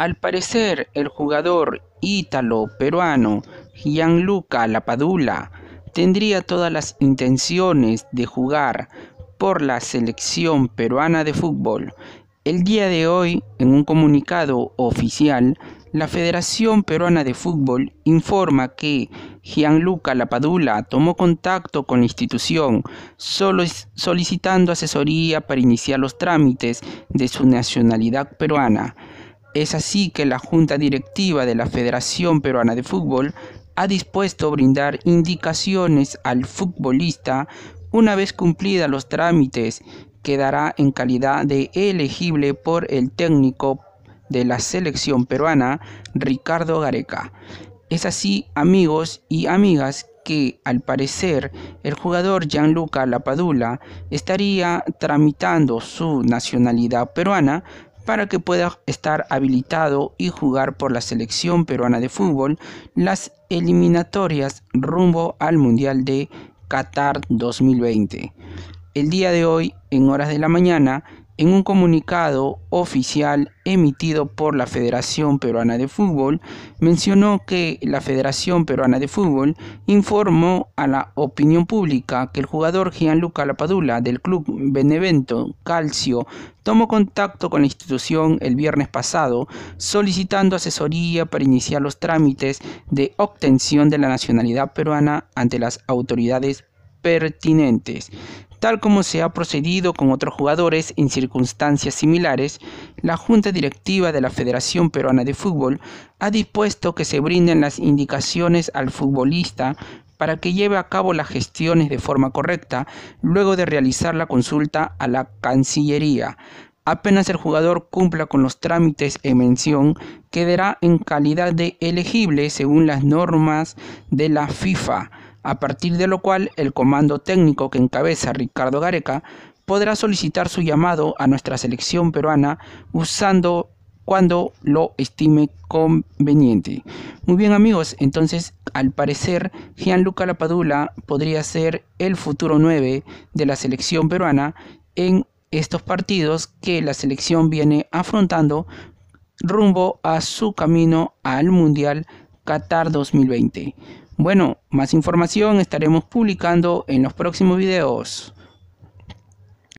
Al parecer, el jugador ítalo-peruano Gianluca Lapadula tendría todas las intenciones de jugar por la selección peruana de fútbol. El día de hoy, en un comunicado oficial, la Federación Peruana de Fútbol informa que Gianluca Lapadula tomó contacto con la institución solicitando asesoría para iniciar los trámites de su nacionalidad peruana. Es así que la Junta Directiva de la Federación Peruana de Fútbol ha dispuesto brindar indicaciones al futbolista una vez cumplidos los trámites, quedará en calidad de elegible por el técnico de la selección peruana, Ricardo Gareca. Es así, amigos y amigas, que al parecer el jugador Gianluca Lapadula estaría tramitando su nacionalidad peruana para que pueda estar habilitado y jugar por la selección peruana de fútbol las eliminatorias rumbo al Mundial de Qatar 2020. El día de hoy, en horas de la mañana, en un comunicado oficial emitido por la Federación Peruana de Fútbol, mencionó que la Federación Peruana de Fútbol informó a la opinión pública que el jugador Gianluca Lapadula del club Benevento Calcio tomó contacto con la institución el viernes pasado solicitando asesoría para iniciar los trámites de obtención de la nacionalidad peruana ante las autoridades pertinentes. Tal como se ha procedido con otros jugadores en circunstancias similares, la Junta Directiva de la Federación Peruana de Fútbol ha dispuesto que se brinden las indicaciones al futbolista para que lleve a cabo las gestiones de forma correcta luego de realizar la consulta a la Cancillería. Apenas el jugador cumpla con los trámites en mención, quedará en calidad de elegible según las normas de la FIFA a partir de lo cual el comando técnico que encabeza Ricardo Gareca podrá solicitar su llamado a nuestra selección peruana usando cuando lo estime conveniente. Muy bien amigos, entonces al parecer Gianluca Lapadula podría ser el futuro 9 de la selección peruana en estos partidos que la selección viene afrontando rumbo a su camino al Mundial Qatar 2020. Bueno, más información estaremos publicando en los próximos videos.